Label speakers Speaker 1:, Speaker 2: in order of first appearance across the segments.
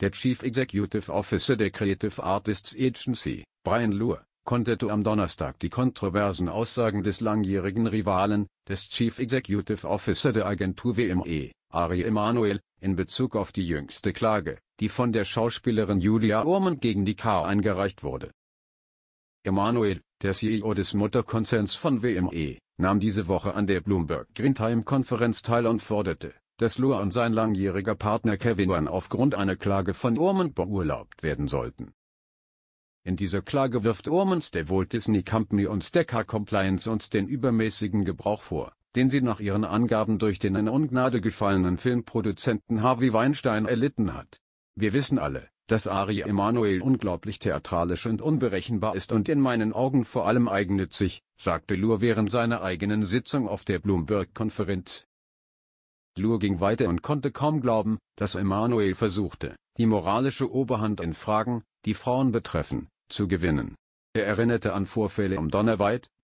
Speaker 1: Der Chief Executive Officer der Creative Artists Agency, Brian Lure, konterte am Donnerstag die kontroversen Aussagen des langjährigen Rivalen, des Chief Executive Officer der Agentur WME, Ari Emanuel, in Bezug auf die jüngste Klage, die von der Schauspielerin Julia Ormond gegen die K eingereicht wurde. Emanuel, der CEO des Mutterkonzerns von WME, nahm diese Woche an der Bloomberg Green Konferenz teil und forderte, dass Lohr und sein langjähriger Partner Kevin One aufgrund einer Klage von Ormond beurlaubt werden sollten. In dieser Klage wirft Ormond der Walt Disney Company und Stacker Compliance uns den übermäßigen Gebrauch vor, den sie nach ihren Angaben durch den in Ungnade gefallenen Filmproduzenten Harvey Weinstein erlitten hat. Wir wissen alle, dass Ari Emanuel unglaublich theatralisch und unberechenbar ist und in meinen Augen vor allem eigennützig, sagte Lur während seiner eigenen Sitzung auf der Bloomberg-Konferenz. Lur ging weiter und konnte kaum glauben, dass Emanuel versuchte, die moralische Oberhand in Fragen, die Frauen betreffen, zu gewinnen. Er erinnerte an Vorfälle um Donna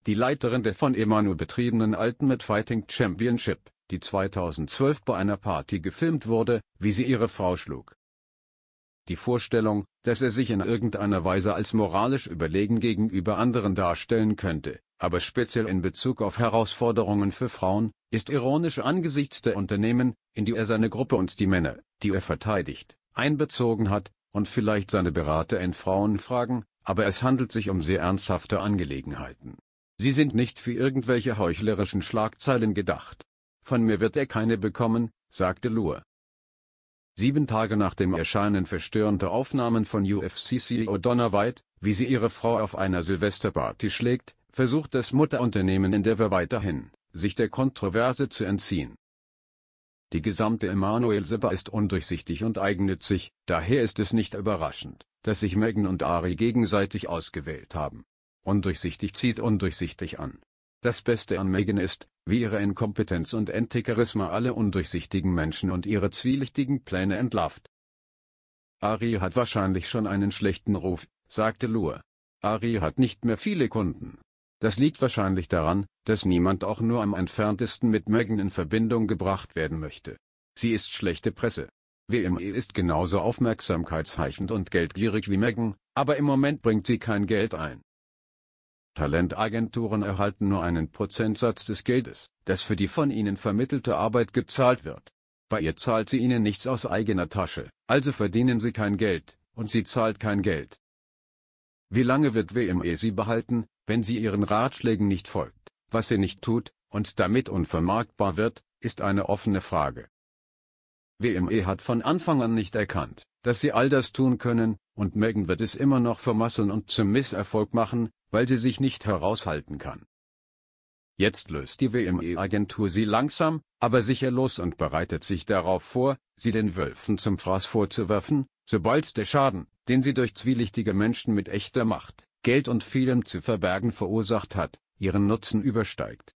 Speaker 1: die Leiterin der von Emanuel betriebenen Alten mit Fighting Championship, die 2012 bei einer Party gefilmt wurde, wie sie ihre Frau schlug. Die Vorstellung, dass er sich in irgendeiner Weise als moralisch überlegen gegenüber anderen darstellen könnte, aber speziell in Bezug auf Herausforderungen für Frauen, ist ironisch angesichts der Unternehmen, in die er seine Gruppe und die Männer, die er verteidigt, einbezogen hat, und vielleicht seine Berater in Frauenfragen, aber es handelt sich um sehr ernsthafte Angelegenheiten. Sie sind nicht für irgendwelche heuchlerischen Schlagzeilen gedacht. Von mir wird er keine bekommen, sagte Lua. Sieben Tage nach dem Erscheinen verstörender Aufnahmen von UFC-CEO Donna White, wie sie ihre Frau auf einer Silvesterparty schlägt, versucht das Mutterunternehmen Endeavour weiterhin, sich der Kontroverse zu entziehen. Die gesamte Emanuel-Sippe ist undurchsichtig und eigennützig, daher ist es nicht überraschend, dass sich Megan und Ari gegenseitig ausgewählt haben. Undurchsichtig zieht undurchsichtig an. Das Beste an Megan ist, wie ihre Inkompetenz und anti alle undurchsichtigen Menschen und ihre zwielichtigen Pläne entlarvt. Ari hat wahrscheinlich schon einen schlechten Ruf, sagte Lua. Ari hat nicht mehr viele Kunden. Das liegt wahrscheinlich daran, dass niemand auch nur am entferntesten mit Megan in Verbindung gebracht werden möchte. Sie ist schlechte Presse. WME ist genauso aufmerksamkeitsheichend und geldgierig wie Megan, aber im Moment bringt sie kein Geld ein. Talentagenturen erhalten nur einen Prozentsatz des Geldes, das für die von ihnen vermittelte Arbeit gezahlt wird. Bei ihr zahlt sie ihnen nichts aus eigener Tasche, also verdienen sie kein Geld, und sie zahlt kein Geld. Wie lange wird WME sie behalten, wenn sie ihren Ratschlägen nicht folgt, was sie nicht tut, und damit unvermarktbar wird, ist eine offene Frage. WME hat von Anfang an nicht erkannt, dass sie all das tun können, und Megan wird es immer noch vermasseln und zum Misserfolg machen, weil sie sich nicht heraushalten kann. Jetzt löst die WME-Agentur sie langsam, aber sicher los und bereitet sich darauf vor, sie den Wölfen zum Fraß vorzuwerfen, sobald der Schaden, den sie durch zwielichtige Menschen mit echter Macht, Geld und vielem zu verbergen verursacht hat, ihren Nutzen übersteigt